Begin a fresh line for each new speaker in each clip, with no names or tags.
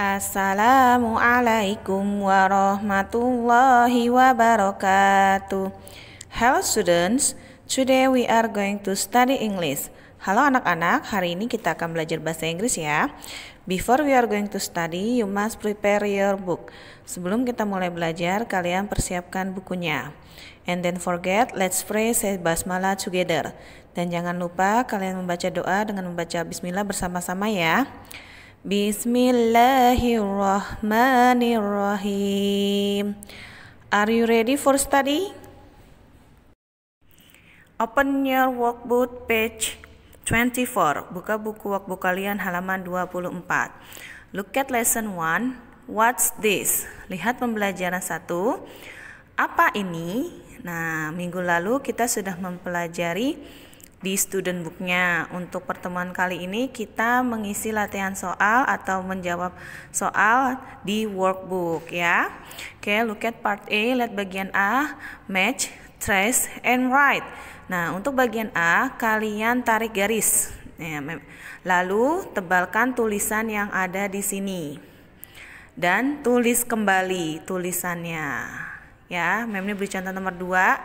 Assalamualaikum warahmatullahi wabarakatuh. Hello students, today we are going to study English. Halo anak-anak, hari ini kita akan belajar bahasa Inggris ya. Before we are going to study, you must prepare your book. Sebelum kita mulai belajar, kalian persiapkan bukunya. And then forget, let's pray say basmalah together. Dan jangan lupa kalian membaca doa dengan membaca bismillah bersama-sama ya. Bismillahirrahmanirrahim. Are you ready for study? Open your workbook page 24. Buka buku workbook kalian halaman 24. Look at lesson 1. What's this? Lihat pembelajaran 1. Apa ini? Nah, minggu lalu kita sudah mempelajari di student booknya. Untuk pertemuan kali ini kita mengisi latihan soal atau menjawab soal di workbook ya. Oke, okay, look at part A, lihat bagian A, match, trace, and write. Nah, untuk bagian A, kalian tarik garis. Ya, lalu tebalkan tulisan yang ada di sini. Dan tulis kembali tulisannya. Ya, Mem ini beri contoh nomor 2,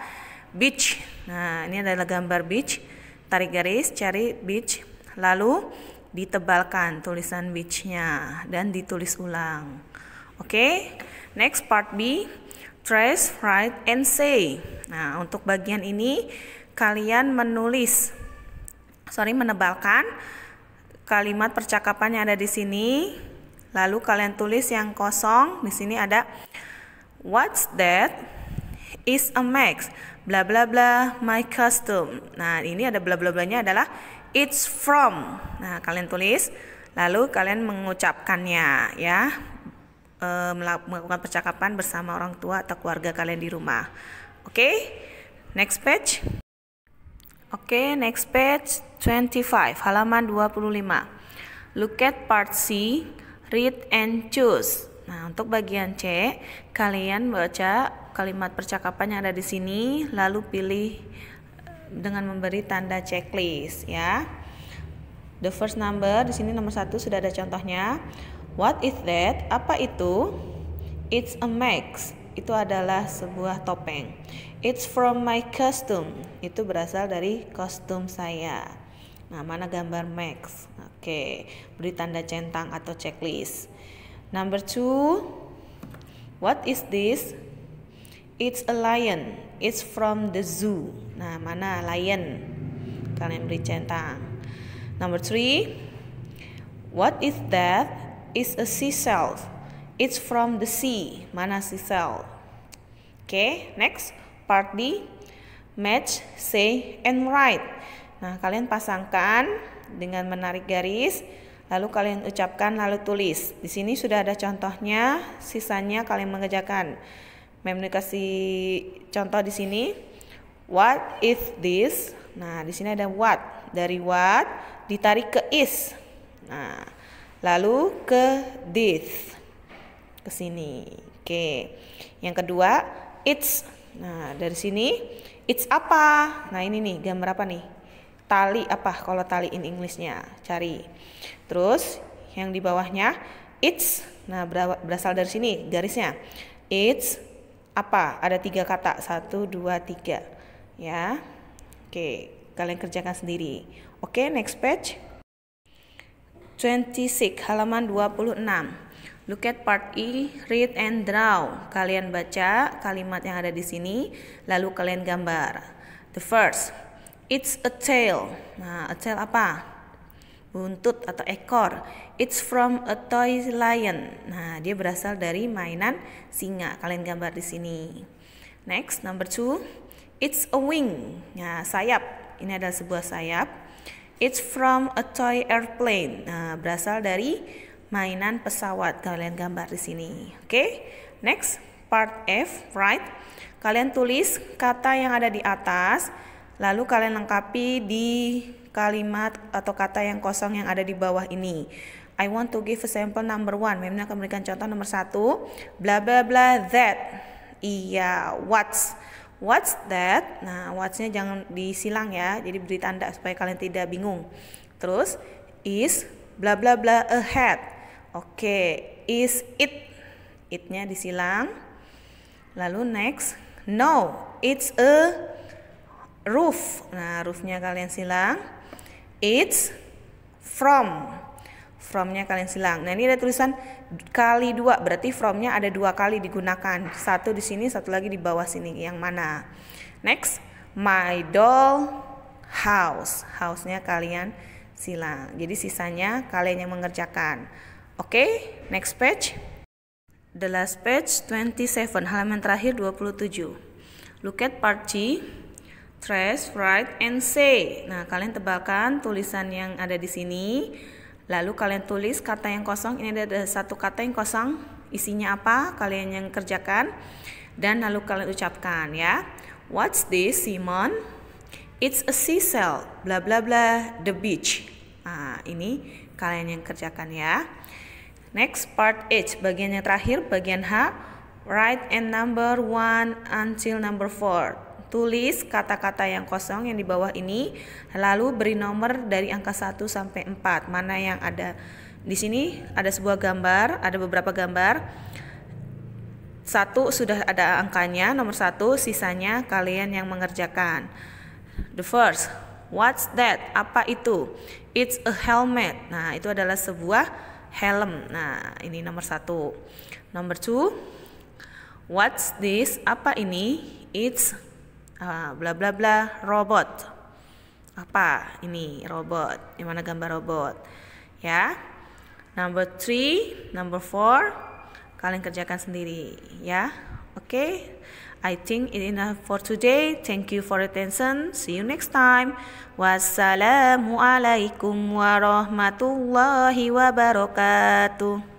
beach. Nah, ini adalah gambar beach tarik garis cari beach lalu ditebalkan tulisan beach-nya dan ditulis ulang oke okay? next part B trace write and say nah untuk bagian ini kalian menulis sorry menebalkan kalimat percakapan yang ada di sini lalu kalian tulis yang kosong di sini ada what's that is a max bla bla bla my custom. Nah, ini ada bla bla blanya adalah it's from. Nah, kalian tulis lalu kalian mengucapkannya ya. E, melakukan percakapan bersama orang tua atau keluarga kalian di rumah. Oke? Okay? Next page. Oke, okay, next page 25, halaman 25. Look at part C, read and choose. Nah, untuk bagian C, kalian baca kalimat percakapan yang ada di sini, lalu pilih eh, dengan memberi tanda checklist ya. The first number di sini nomor satu sudah ada contohnya. What is that? Apa itu? It's a max. Itu adalah sebuah topeng. It's from my costume. Itu berasal dari kostum saya. Nah, mana gambar max? Oke, okay. beri tanda centang atau checklist. Number two, what is this? It's a lion. It's from the zoo. Nah, mana lion? Kalian beri centang. Number three. What is that? It's a seashell. It's from the sea. Mana seashell? Oke, okay, next. Part D. Match, say, and write. Nah, kalian pasangkan dengan menarik garis. Lalu kalian ucapkan lalu tulis. Di sini sudah ada contohnya, sisanya kalian mengerjakan. Mem kasih contoh di sini. What is this? Nah, di sini ada what. Dari what ditarik ke is. Nah, lalu ke this. Ke sini. Oke. Yang kedua, it's. Nah, dari sini it's apa? Nah, ini nih gambar apa nih? Tali apa kalau tali in Inggrisnya? Cari. Terus yang di bawahnya it's. Nah, berasal dari sini garisnya. It's apa? Ada tiga kata, satu, dua, tiga, ya. Oke, kalian kerjakan sendiri. Oke, next page. 26, halaman 26. Look at part E, read and draw. Kalian baca kalimat yang ada di sini, lalu kalian gambar. The first, it's a tail Nah, a tail apa? buntut atau ekor. It's from a toy lion. Nah, dia berasal dari mainan singa. Kalian gambar di sini. Next, number two. It's a wing. Nah, sayap. Ini adalah sebuah sayap. It's from a toy airplane. Nah, berasal dari mainan pesawat. Kalian gambar di sini. Oke. Okay? Next, part F, right? Kalian tulis kata yang ada di atas Lalu kalian lengkapi di kalimat atau kata yang kosong yang ada di bawah ini. I want to give a sample number one. Memang akan memberikan contoh nomor satu. Bla bla bla that. Iya, what's. What's that? Nah, what's-nya jangan disilang ya. Jadi beri tanda supaya kalian tidak bingung. Terus, is bla bla bla ahead. Oke, okay, is it. It-nya disilang. Lalu next, no, it's a roof. Nah, roofnya kalian silang. It's from. Fromnya kalian silang. Nah, ini ada tulisan kali dua, berarti fromnya ada dua kali digunakan. Satu di sini, satu lagi di bawah sini. Yang mana? Next, my doll house. House-nya kalian silang. Jadi sisanya kalian yang mengerjakan. Oke, okay, next page. The last page 27, halaman terakhir 27. Look at part C stress, write, and say. Nah, kalian tebalkan tulisan yang ada di sini. Lalu kalian tulis kata yang kosong. Ini ada satu kata yang kosong. Isinya apa? Kalian yang kerjakan. Dan lalu kalian ucapkan ya. What's this, Simon? It's a seashell. Blah blah blah. The beach. Nah, ini kalian yang kerjakan ya. Next part H, bagian yang terakhir, bagian H, write and number one until number four. Tulis kata-kata yang kosong yang di bawah ini, lalu beri nomor dari angka 1 sampai 4. Mana yang ada di sini ada sebuah gambar, ada beberapa gambar. Satu sudah ada angkanya, nomor satu sisanya kalian yang mengerjakan. The first, what's that? Apa itu? It's a helmet. Nah, itu adalah sebuah helm. Nah, ini nomor satu. Nomor two, what's this? Apa ini? It's Ah, bla bla bla robot apa ini robot yang mana gambar robot ya number three number four kalian kerjakan sendiri ya oke okay? I think it enough for today thank you for attention see you next time wassalamualaikum warahmatullahi wabarakatuh